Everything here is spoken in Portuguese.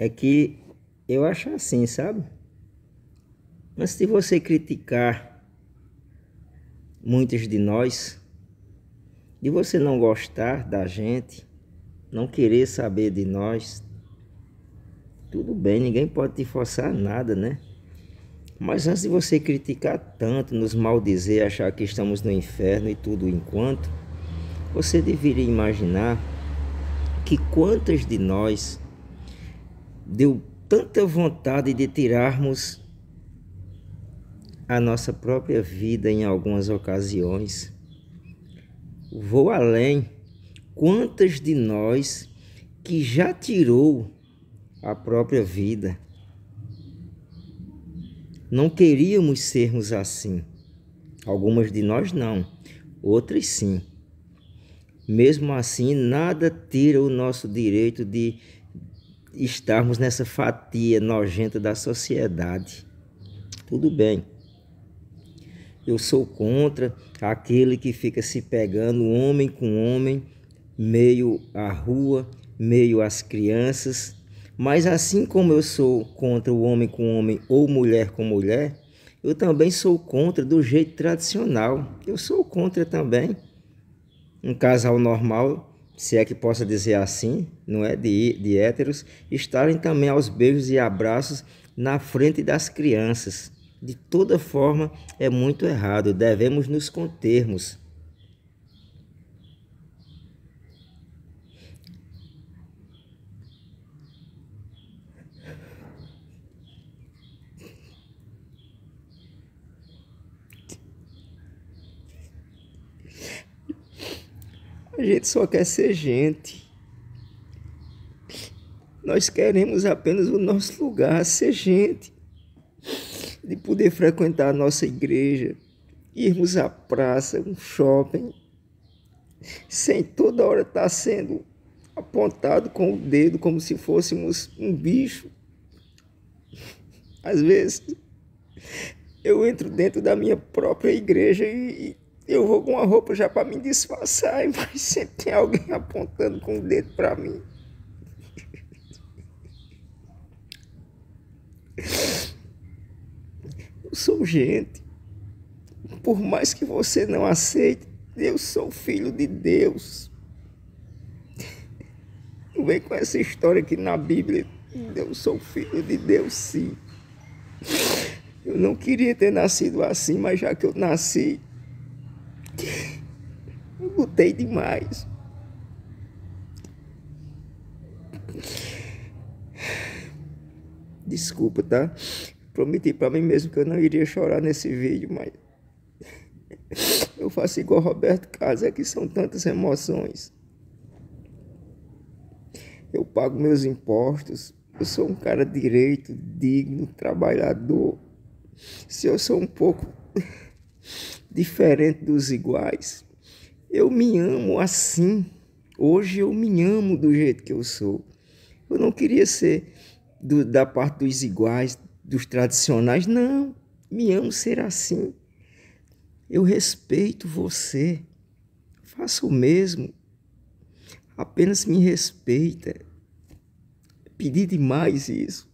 é que eu acho assim, sabe? Antes de você criticar muitos de nós, de você não gostar da gente, não querer saber de nós, tudo bem, ninguém pode te forçar nada, né? Mas antes de você criticar tanto, nos maldizer, achar que estamos no inferno e tudo enquanto, você deveria imaginar que quantas de nós deu tanta vontade de tirarmos a nossa própria vida em algumas ocasiões. Vou além. Quantas de nós que já tirou a própria vida? Não queríamos sermos assim. Algumas de nós não, outras sim. Mesmo assim, nada tira o nosso direito de estarmos nessa fatia nojenta da sociedade. Tudo bem. Eu sou contra aquele que fica se pegando homem com homem, meio à rua, meio às crianças. Mas assim como eu sou contra o homem com homem ou mulher com mulher, eu também sou contra do jeito tradicional. Eu sou contra também. Um casal normal se é que possa dizer assim, não é? De, de héteros, estarem também aos beijos e abraços na frente das crianças. De toda forma, é muito errado, devemos nos contermos. A gente só quer ser gente. Nós queremos apenas o nosso lugar, ser gente. De poder frequentar a nossa igreja, irmos à praça, um shopping, sem toda hora estar tá sendo apontado com o dedo como se fôssemos um bicho. Às vezes eu entro dentro da minha própria igreja e, eu vou com uma roupa já para me disfarçar, mas sempre tem alguém apontando com o dedo para mim. Eu sou gente. Por mais que você não aceite, eu sou filho de Deus. Não vem com essa história que na Bíblia eu sou filho de Deus, sim. Eu não queria ter nascido assim, mas já que eu nasci, eu lutei demais. Desculpa, tá? Prometi para mim mesmo que eu não iria chorar nesse vídeo, mas eu faço igual Roberto Casa, é que são tantas emoções. Eu pago meus impostos, eu sou um cara direito, digno, trabalhador. Se eu sou um pouco diferente dos iguais. Eu me amo assim. Hoje eu me amo do jeito que eu sou. Eu não queria ser do, da parte dos iguais, dos tradicionais. Não, me amo ser assim. Eu respeito você. Faça o mesmo. Apenas me respeita. Pedi demais isso.